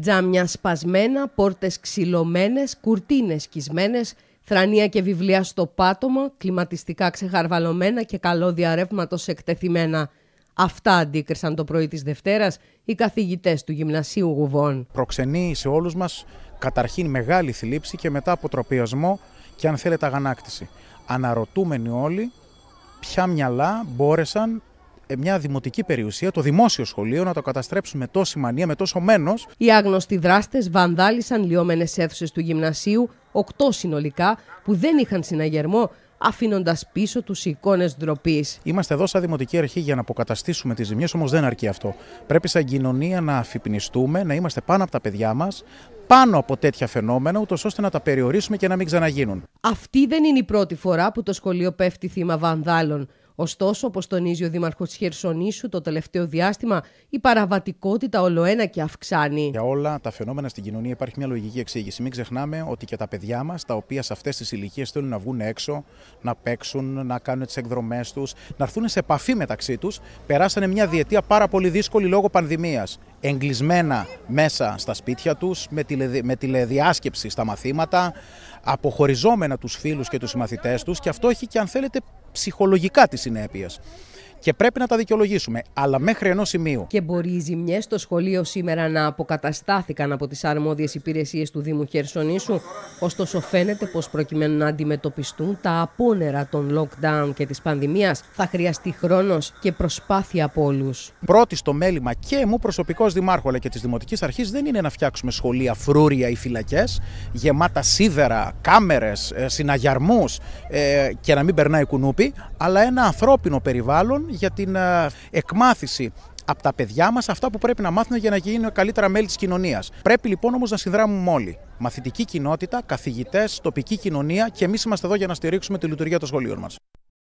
Τζάμια σπασμένα, πόρτες ξυλωμένες, κουρτίνες σκισμένες, θρανία και βιβλία στο πάτωμα, κλιματιστικά ξεχαρβαλωμένα και καλώδια ρεύματος εκτεθειμένα. Αυτά αντίκρισαν το πρωί της Δευτέρας οι καθηγητές του Γυμνασίου Γουβών. Προξενεί σε όλους μας καταρχήν μεγάλη θλίψη και μετά αποτροπιασμό και αν θέλετε αγανάκτηση. Αναρωτούμενοι όλοι ποια μυαλά μπόρεσαν ε, μια δημοτική περιουσία, το δημόσιο σχολείο, να το καταστρέψουν με τόση μανία, με τόσο μένος. Οι άγνωστοι δράστες βανδάλισαν λιώμενε αίθουσες του γυμνασίου, οκτώ συνολικά, που δεν είχαν συναγερμό, αφήνοντας πίσω τους εικόνες ντροπής. Είμαστε εδώ σαν Δημοτική Αρχή για να αποκαταστήσουμε τις ζημιές, όμως δεν αρκεί αυτό. Πρέπει σαν κοινωνία να αφυπνιστούμε, να είμαστε πάνω από τα παιδιά μας, πάνω από τέτοια φαινόμενα, ούτως ώστε να τα περιορίσουμε και να μην ξαναγίνουν. Αυτή δεν είναι η πρώτη φορά που το σχολείο πέφτει θύμα βανδάλων. Ωστόσο, όπως τονίζει ο Δήμαρχος Χερσονήσου, το τελευταίο διάστημα η παραβατικότητα ολοένα και αυξάνει. Για όλα τα φαινόμενα στην κοινωνία υπάρχει μια λογική εξήγηση. Μην ξεχνάμε ότι και τα παιδιά μας, τα οποία σε αυτές τις ηλικίες θέλουν να βγουν έξω, να παίξουν, να κάνουν τις εκδρομές τους, να έρθουν σε επαφή μεταξύ τους, περάσανε μια διετία πάρα πολύ δύσκολη λόγω πανδημίας. Εγκλεισμένα μέσα στα σπίτια τους, με, τηλεδι... με τηλεδιάσκεψη στα μαθήματα, αποχωριζόμενα τους φίλους και τους συμμαθητές τους, και αυτό έχει και αν θέλετε ψυχολογικά της συνέπειες και πρέπει να τα δικαιολογήσουμε. Αλλά μέχρι ενός σημείου. Και μπορεί οι ζημιές στο σχολείο σήμερα να αποκαταστάθηκαν από τις αρμόδιες υπηρεσίες του Δήμου Χερσονήσου. Ωστόσο, φαίνεται πως προκειμένου να αντιμετωπιστούν τα απόνερα των lockdown και της πανδημίας, θα χρειαστεί χρόνος και προσπάθεια από όλους. Πρώτη στο μέλημα και μου προσωπικός Δημάρχου αλλά και της Δημοτικής Αρχής δεν είναι να φτιάξουμε σχολεία φρούρια ή φυλακές γεμάτα σίδερα, κάμερες, συναγιαρμού ε, και να μην περνάει κουνούπι, αλλά ένα ανθρώπινο περιβάλλον για την ε, εκμάθηση από τα παιδιά μας αυτά που πρέπει να μάθουν για να γίνουν καλύτερα μέλη της κοινωνίας. Πρέπει λοιπόν όμως να συνδράμουμε όλοι. Μαθητική κοινότητα, καθηγητές, τοπική κοινωνία και εμείς είμαστε εδώ για να στηρίξουμε τη λειτουργία των σχολείων μας.